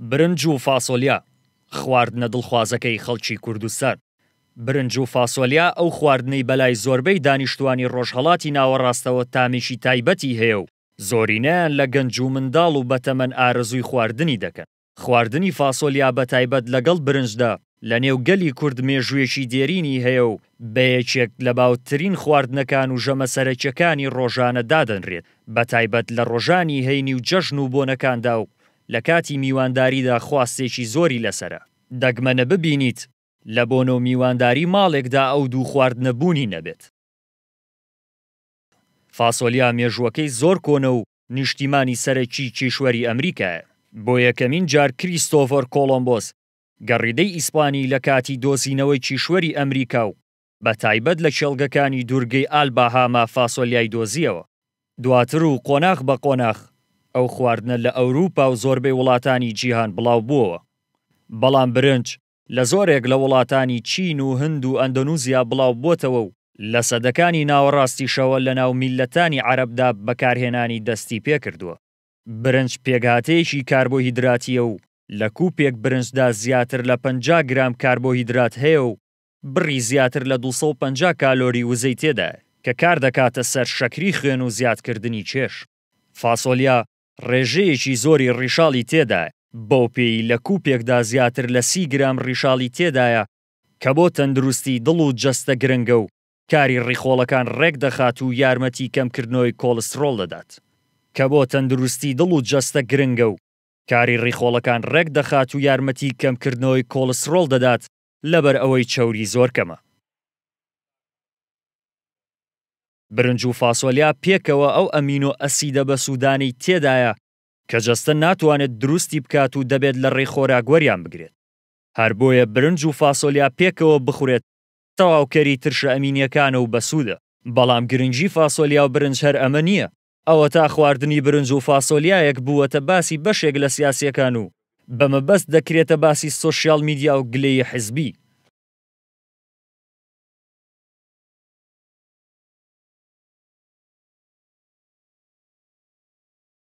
برنج و فاسۆلیا خواردنە دڵخوازەکەی خەڵکی کوردستان برنج و فاسۆلیا ئەو خواردنەی بەلای زۆربەی دانیشتوانی ڕۆژهڵاتی ناوەڕاستەوە تامیشی تایبەتی هەیە و زۆرینەیان لە گەنج و منداڵ و بەتەمەن ئارزووی خواردنی دەکەن خواردنی فاسۆلیا بە تایبەت لەگەڵ برنجدا لە نێوگەلی کورد مێژوویەکی دێرینی هەیە و بەیەکێک لە باوترین خواردنەکان و ژەمەسەرەکیەکانی ڕۆژانە دادەنرێت بە تایبەت لە ڕۆژانی هەینی و جەژن و بۆنەکاندا و لە کاتی میوانداریدا خواستێکی زۆری لەسرە دەگمەنە ببینیت لە بۆنۆ میوانداری ماڵێکدا ئەو دوو خوارد نەبوونی نەبێت فاسۆلیا مێژوەکەی زۆر کۆنە و نیشتیمانی سەرەکی کیشوەری ئەمریکایە بۆ یەکەمین جار کریستۆفۆر کۆلمبۆس گەڕیدەی ئیسپانی لە کاتی دۆزینەوەی کیشوەری ئەمریکا و بە تایبەت لە شێڵگەکانی دوورگەی ئالباهاما فاسۆلیای دۆزیەوە دواتر و قۆناخ بە قۆناخ ئەو خواردنە لە ئەوروپا و زۆربەی وڵاتانی جیهان بڵاو بووەوە بەڵام برنج لە زۆرێک لە وڵاتانی چین و هند و ئەندەنوزیا بڵاو بۆتەوە و لە سەدەکانی ناوەڕاستیشەوە لە ناومیلەتانی عەربدا بەکارهێنانی دەستی پێکردووە برنج پێگاتەیەکی کاربۆهیدراتیە و لە کوپێک برنجدا زیاتر لە 50 گرام کاربۆهیدرات هەیە و بڕی زیاتر لە 250 کالۆری وزەی تێدا کە کار دەکاتە سەر شەکری خوێن و زیادکردنی چێش فاسۆلیا ڕێژەیەکی زۆری ڕیشالی تێدا بەو پێی لە کوپێکدا زیاتر لە سی گرام ڕیشالی تێدایە کە بۆ تەندروستی دڵ و جەستە گرنگە و کاری ڕیخۆڵەکان ڕێک دەخات و یارمەتی کەمکردنەوەی کۆلسترۆل دەدات کە بۆ تەندروستی دڵ و جەستە گرنگە و کاری ڕیخۆڵەکان ڕێک دەخات و یارمەتی کەمکردنەوەی کۆلسترۆل دەدات لەبەر ئەوەی چوری زۆرکەمە برنج و فاسۆلیا پێکەوە ئەو ئەمینۆ ئەسیدە بە سوودانی تێدایە کە جەستە ناتوانێت دروستی بکات و دەبێت لە ڕێخۆرا گوەریان بگرێت هەر بۆیە برنج و فاسۆلیا پێکەوە بخورێت تەواوکەری ترشە ئەمینیەکانە و بەسوودە بەڵام گرنگجی فاسۆلیا و برنج هەر ئەمە نییە ئەوە تا خواردنی برنج و فاسۆلیایەک بووەتە باسی بەشێک لە سیاسەکان و بەمەبەست دەکرێتە باسی سوۆسیال میدیا و گلەی حزبی